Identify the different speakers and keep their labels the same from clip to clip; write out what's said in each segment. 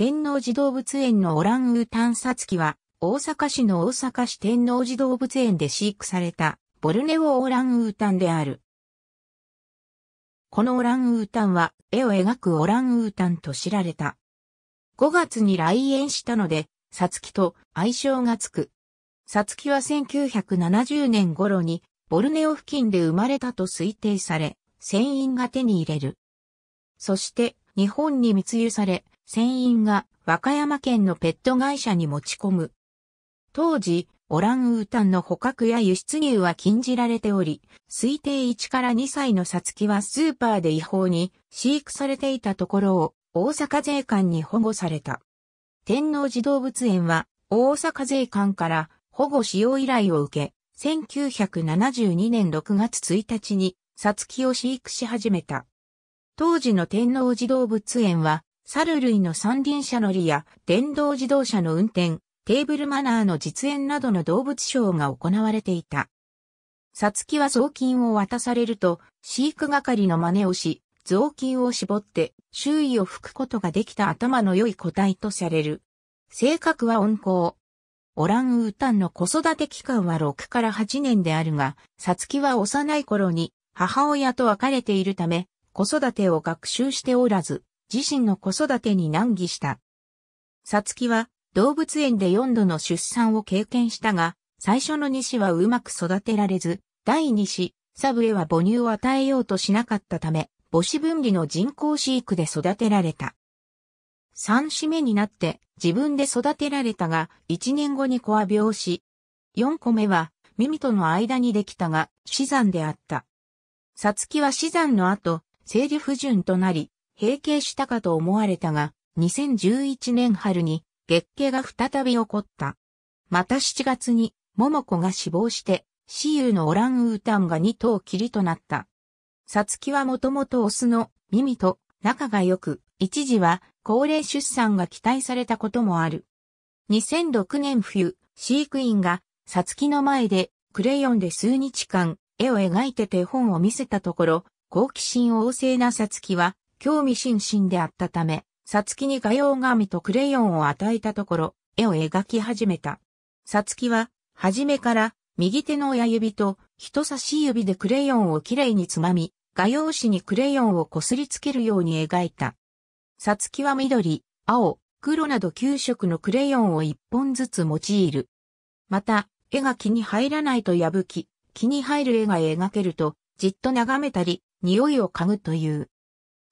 Speaker 1: 天王寺動物園のオランウータンサツキは、大阪市の大阪市天王寺動物園で飼育された、ボルネオオランウータンである。このオランウータンは、絵を描くオランウータンと知られた。5月に来園したので、サツキと愛称がつく。サツキは1970年頃に、ボルネオ付近で生まれたと推定され、船員が手に入れる。そして、日本に密輸され、船員が和歌山県のペット会社に持ち込む。当時、オランウータンの捕獲や輸出入は禁じられており、推定1から2歳のサツキはスーパーで違法に飼育されていたところを大阪税関に保護された。天皇児童物園は大阪税関から保護使用依頼を受け、1972年6月1日にサツキを飼育し始めた。当時の天皇児童物園は猿類の三輪車乗りや電動自動車の運転、テーブルマナーの実演などの動物ショーが行われていた。サツキは雑巾を渡されると、飼育係の真似をし、雑巾を絞って周囲を拭くことができた頭の良い個体とされる。性格は温厚。オランウータンの子育て期間は6から8年であるが、サツキは幼い頃に母親と別れているため、子育てを学習しておらず、自身の子育てに難儀した。さつきは動物園で4度の出産を経験したが、最初の2子はうまく育てられず、第2子、サブエは母乳を与えようとしなかったため、母子分離の人工飼育で育てられた。3子目になって自分で育てられたが、1年後に子は病死。4個目は、ミミとの間にできたが、死産であった。さつきは死産の後、生理不順となり、閉経したかと思われたが、2011年春に月経が再び起こった。また7月に、桃子が死亡して、私有のオランウータンが2頭りとなった。さつきはもともとオスのミミと仲が良く、一時は高齢出産が期待されたこともある。2006年冬、飼育員がさつきの前でクレヨンで数日間絵を描いて手本を見せたところ、好奇心旺盛なさつきは興味津々であったため、さつきに画用紙とクレヨンを与えたところ、絵を描き始めた。さつきは、はじめから、右手の親指と人差し指でクレヨンをきれいにつまみ、画用紙にクレヨンをこすりつけるように描いた。さつきは緑、青、黒など9色のクレヨンを1本ずつ用いる。また、絵が気に入らないと破き、気に入る絵が描けると、じっと眺めたり、匂いを嗅ぐという。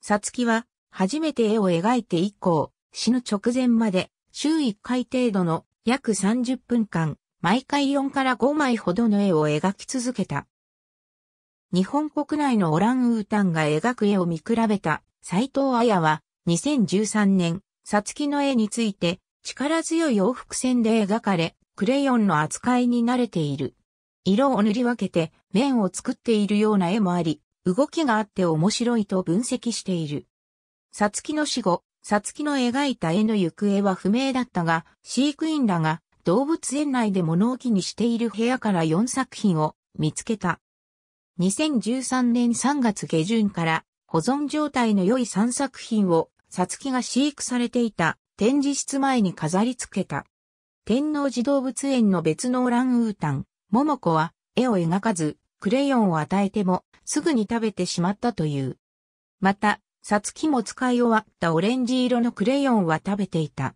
Speaker 1: サツキは、初めて絵を描いて以降、死ぬ直前まで、週1回程度の約30分間、毎回4から5枚ほどの絵を描き続けた。日本国内のオランウータンが描く絵を見比べた斎藤彩は2013年、サツキの絵について力強い往復線で描かれ、クレヨンの扱いに慣れている。色を塗り分けて面を作っているような絵もあり、動きがあって面白いと分析している。さつきの死後、さつきの描いた絵の行方は不明だったが、飼育員らが動物園内で物置にしている部屋から4作品を見つけた。2013年3月下旬から保存状態の良い3作品をさつきが飼育されていた展示室前に飾り付けた。天王寺動物園の別のオランウータン、桃子は絵を描かずクレヨンを与えても、すぐに食べてしまったという。また、さつきも使い終わったオレンジ色のクレヨンは食べていた。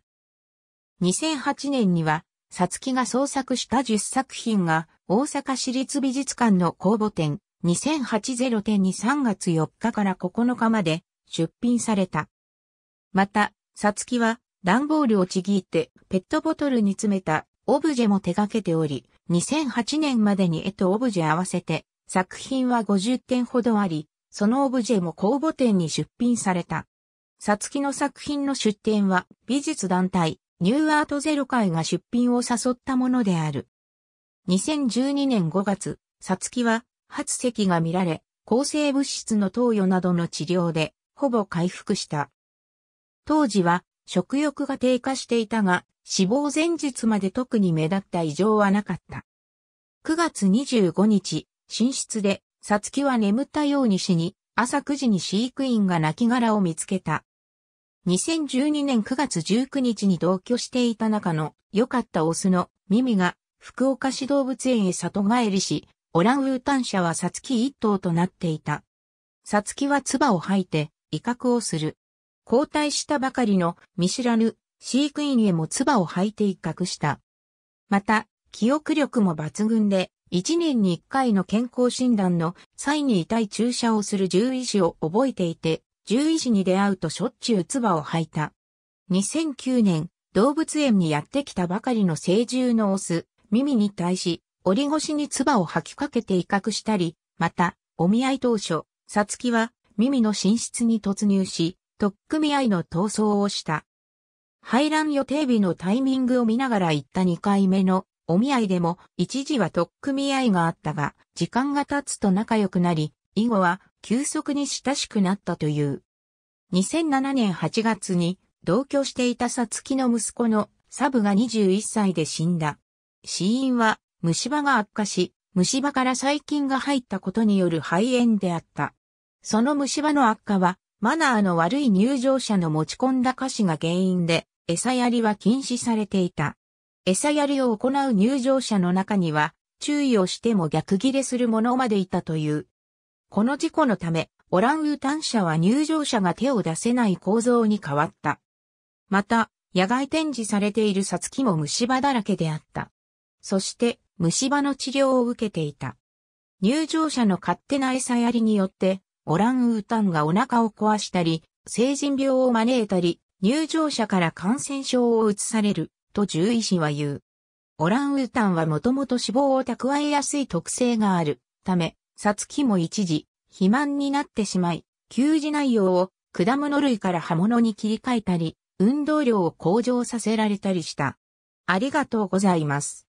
Speaker 1: 2008年には、さつきが創作した10作品が、大阪市立美術館の公募展、2008-0展に3月4日から9日まで出品された。また、さつきは、段ボールをちぎってペットボトルに詰めたオブジェも手掛けており、2008年までに絵とオブジェ合わせて作品は50点ほどあり、そのオブジェも公募展に出品された。さつきの作品の出展は美術団体ニューアートゼロ会が出品を誘ったものである。2012年5月、さつきは発石が見られ、抗生物質の投与などの治療でほぼ回復した。当時は食欲が低下していたが、死亡前日まで特に目立った異常はなかった。9月25日、寝室で、サツキは眠ったように死に、朝9時に飼育員が亡骸を見つけた。2012年9月19日に同居していた中の良かったオスのミミが福岡市動物園へ里帰りし、オランウータン社はサツキ一頭となっていた。サツキは唾を吐いて威嚇をする。交代したばかりの見知らぬ飼育員へも唾を吐いて威嚇した。また、記憶力も抜群で、1年に1回の健康診断の際に痛い注射をする獣医師を覚えていて、獣医師に出会うとしょっちゅう唾を吐いた。2009年、動物園にやってきたばかりの成獣のオス、耳に対し、折り腰に唾を吐きかけて威嚇したり、また、お見合い当初、サツキは耳の寝室に突入し、とっ組合の闘争をした。排卵予定日のタイミングを見ながら行った2回目のお見合いでも一時は取っ組み合いがあったが、時間が経つと仲良くなり、以後は急速に親しくなったという。2007年8月に同居していたさつきの息子のサブが21歳で死んだ。死因は虫歯が悪化し、虫歯から細菌が入ったことによる肺炎であった。その虫歯の悪化は、マナーの悪い入場者の持ち込んだ菓子が原因で、餌やりは禁止されていた。餌やりを行う入場者の中には、注意をしても逆切れする者までいたという。この事故のため、オランウータン社は入場者が手を出せない構造に変わった。また、野外展示されているサツキも虫歯だらけであった。そして、虫歯の治療を受けていた。入場者の勝手な餌やりによって、オランウータンがお腹を壊したり、成人病を招いたり、入場者から感染症を移されると獣医師は言う。オランウータンはもともと脂肪を蓄えやすい特性があるため、サツキも一時、肥満になってしまい、給仕内容を果物類から刃物に切り替えたり、運動量を向上させられたりした。ありがとうございます。